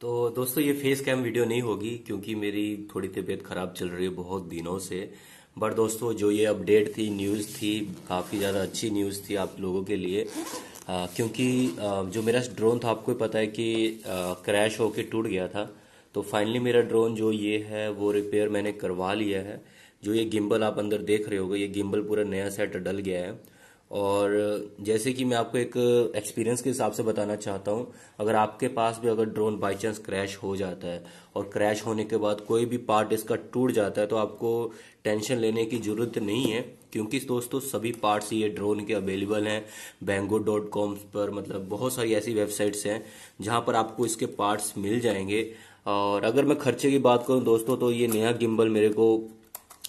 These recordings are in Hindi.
तो दोस्तों ये फेस कैम वीडियो नहीं होगी क्योंकि मेरी थोड़ी तबीयत खराब चल रही है बहुत दिनों से बट दोस्तों जो ये अपडेट थी न्यूज़ थी काफ़ी ज़्यादा अच्छी न्यूज़ थी आप लोगों के लिए आ, क्योंकि आ, जो मेरा ड्रोन था आपको पता है कि क्रैश होके टूट गया था तो फाइनली मेरा ड्रोन जो ये है वो रिपेयर मैंने करवा लिया है जो ये गिम्बल आप अंदर देख रहे हो ये गिम्बल पूरा नया सेट डल गया है और जैसे कि मैं आपको एक एक्सपीरियंस के हिसाब से बताना चाहता हूँ अगर आपके पास भी अगर ड्रोन बाई चांस क्रैश हो जाता है और क्रैश होने के बाद कोई भी पार्ट इसका टूट जाता है तो आपको टेंशन लेने की ज़रूरत नहीं है क्योंकि दोस्तों सभी पार्ट्स ये ड्रोन के अवेलेबल हैं बैंगो डॉट कॉम पर मतलब बहुत सारी ऐसी वेबसाइट्स हैं जहाँ पर आपको इसके पार्ट्स मिल जाएंगे और अगर मैं खर्चे की बात करूँ दोस्तों तो ये नया गिम्बल मेरे को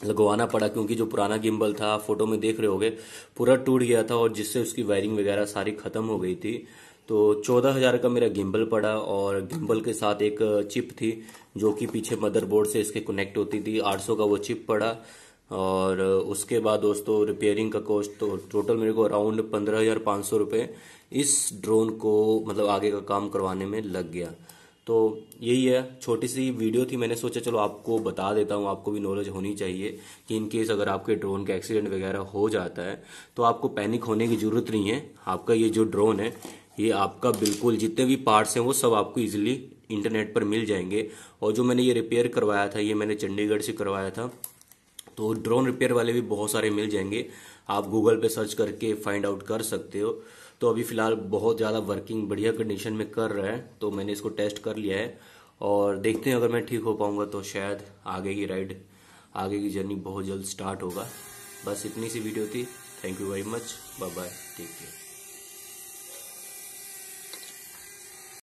लगवाना पड़ा क्योंकि जो पुराना गिम्बल था फोटो में देख रहे होगे पूरा टूट गया था और जिससे उसकी वायरिंग वगैरह सारी खत्म हो गई थी तो चौदह हज़ार का मेरा गिम्बल पड़ा और गिम्बल के साथ एक चिप थी जो कि पीछे मदरबोर्ड से इसके कनेक्ट होती थी सौ का वो चिप पड़ा और उसके बाद दोस्तों रिपेयरिंग का कॉस्ट तो टोटल मेरे को अराउंड पंद्रह हज़ार पाँच सौ रुपये इस ड्रोन को मतलब आगे का काम करवाने में लग गया तो यही है छोटी सी वीडियो थी मैंने सोचा चलो आपको बता देता हूँ आपको भी नॉलेज होनी चाहिए कि इन केस अगर आपके ड्रोन का एक्सीडेंट वगैरह हो जाता है तो आपको पैनिक होने की ज़रूरत नहीं है आपका ये जो ड्रोन है ये आपका बिल्कुल जितने भी पार्ट्स हैं वो सब आपको इजीली इंटरनेट पर मिल जाएंगे और जो मैंने ये रिपेयर करवाया था ये मैंने चंडीगढ़ से करवाया था तो ड्रोन रिपेयर वाले भी बहुत सारे मिल जाएंगे आप गूगल पे सर्च करके फाइंड आउट कर सकते हो तो अभी फ़िलहाल बहुत ज़्यादा वर्किंग बढ़िया कंडीशन में कर रहा है तो मैंने इसको टेस्ट कर लिया है और देखते हैं अगर मैं ठीक हो पाऊंगा तो शायद आगे की राइड आगे की जर्नी बहुत जल्द स्टार्ट होगा बस इतनी सी वीडियो थी thank you very much bye bye take care